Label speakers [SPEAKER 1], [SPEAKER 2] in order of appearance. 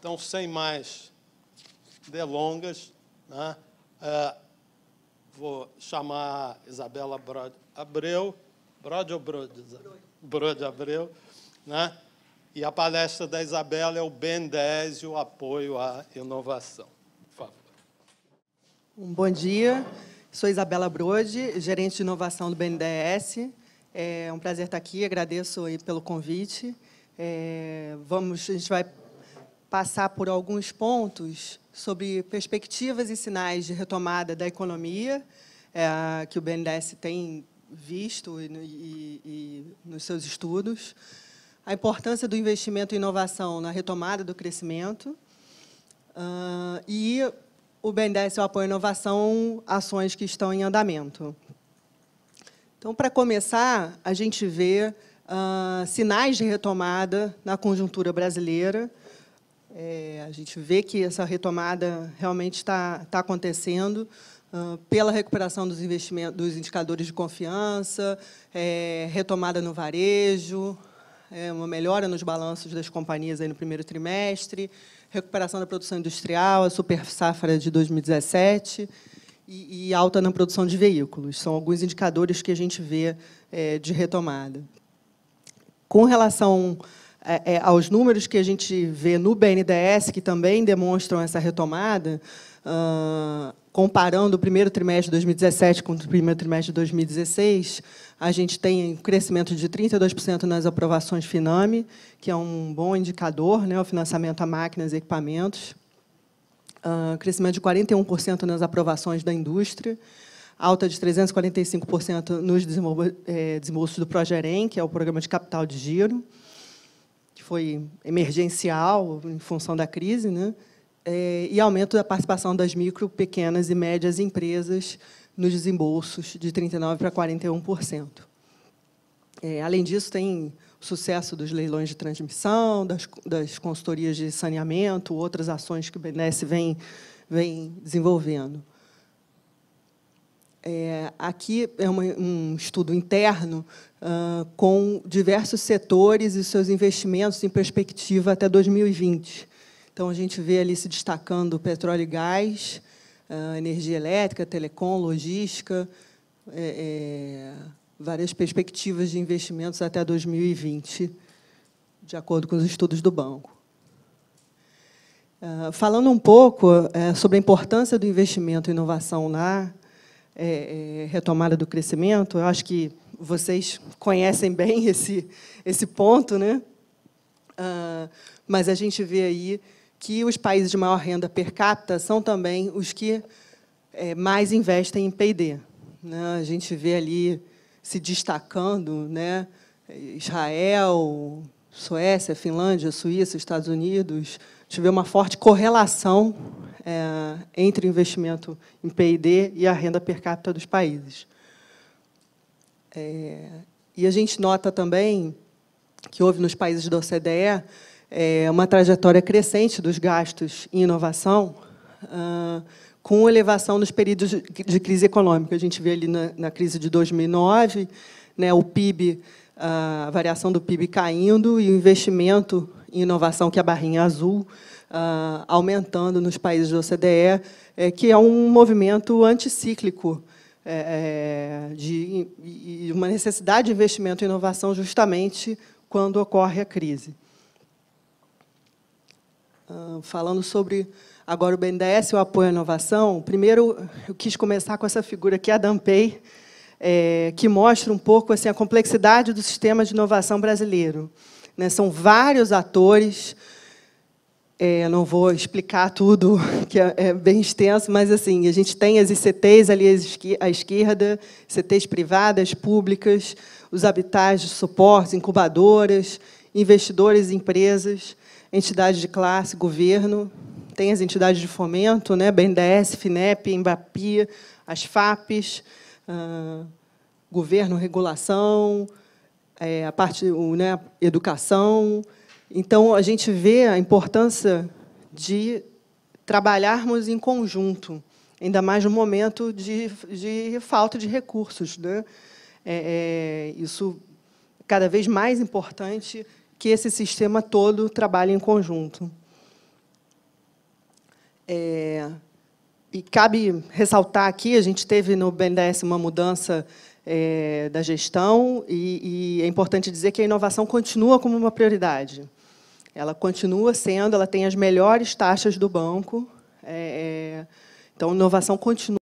[SPEAKER 1] Então, sem mais delongas, né? É, vou chamar a Isabela Brode Abreu, Brode ou Brode? Brode Abreu, né? E a palestra da Isabela é o BEN 10 e o apoio à inovação. Por favor. Um bom dia. Sou Isabela Brode, gerente de inovação do BNDES. É um prazer estar aqui, agradeço pelo convite. É, vamos, a gente vai passar por alguns pontos sobre perspectivas e sinais de retomada da economia é, que o BNDES tem visto e, e, e nos seus estudos, a importância do investimento em inovação na retomada do crescimento uh, e o BNDES apoia à inovação, ações que estão em andamento. Então, para começar, a gente vê uh, sinais de retomada na conjuntura brasileira, é, a gente vê que essa retomada realmente está está acontecendo uh, pela recuperação dos investimentos, dos indicadores de confiança, é, retomada no varejo, é, uma melhora nos balanços das companhias aí no primeiro trimestre, recuperação da produção industrial, a super safra de 2017 e, e alta na produção de veículos. São alguns indicadores que a gente vê é, de retomada. Com relação é, é, aos números que a gente vê no BNDES, que também demonstram essa retomada, uh, comparando o primeiro trimestre de 2017 com o primeiro trimestre de 2016, a gente tem um crescimento de 32% nas aprovações FINAME, que é um bom indicador, né, o financiamento a máquinas e equipamentos. Uh, crescimento de 41% nas aprovações da indústria, alta de 345% nos eh, desembolsos do Progerem, que é o Programa de Capital de Giro foi emergencial em função da crise, né? É, e aumento da participação das micro, pequenas e médias empresas nos desembolsos, de 39% para 41%. É, além disso, tem o sucesso dos leilões de transmissão, das, das consultorias de saneamento, outras ações que o BNDES vem, vem desenvolvendo. É, aqui é uma, um estudo interno uh, com diversos setores e seus investimentos em perspectiva até 2020. Então, a gente vê ali se destacando petróleo e gás, uh, energia elétrica, telecom, logística, é, é, várias perspectivas de investimentos até 2020, de acordo com os estudos do banco. Uh, falando um pouco é, sobre a importância do investimento em inovação na é, é, retomada do crescimento. Eu acho que vocês conhecem bem esse, esse ponto, né? Uh, mas a gente vê aí que os países de maior renda per capita são também os que é, mais investem em P&D. Né? A gente vê ali se destacando né? Israel, Suécia, Finlândia, Suíça, Estados Unidos, gente vê uma forte correlação é, entre o investimento em P&D e a renda per capita dos países. É, e a gente nota também que houve nos países da OCDE é, uma trajetória crescente dos gastos em inovação, com elevação nos períodos de crise econômica. A gente vê ali na, na crise de 2009 né, o PIB, a variação do PIB caindo e o investimento em inovação, que é a barrinha azul, aumentando nos países do OCDE, é, que é um movimento anticíclico é, é, de, e uma necessidade de investimento em inovação justamente quando ocorre a crise. Ah, falando sobre agora o BNDES e o apoio à inovação, primeiro eu quis começar com essa figura que é a Dampei, é, que mostra um pouco assim, a complexidade do sistema de inovação brasileiro. Né? São vários atores. É, não vou explicar tudo, que é, é, bem extenso, mas assim a gente tem as ICTs ali à esquerda, ICTs privadas, públicas, os habitais, de suporte, incubadoras, investidores, empresas, entidades de classe, governo, tem as entidades de fomento, né, BNDES, FINEP, Embapia, as FAPs, ah, governo, regulação, é, a parte o, né, educação. Então, a gente vê a importância de trabalharmos em conjunto, ainda mais no momento de, de falta de recursos. Né? É, é, isso cada vez mais importante que esse sistema todo trabalhe em conjunto. É, e cabe ressaltar aqui, a gente teve no BNDES uma mudança é, da gestão e, e é importante dizer que a inovação continua como uma prioridade. Ela continua sendo, ela tem as melhores taxas do banco. É, é então, inovação continua.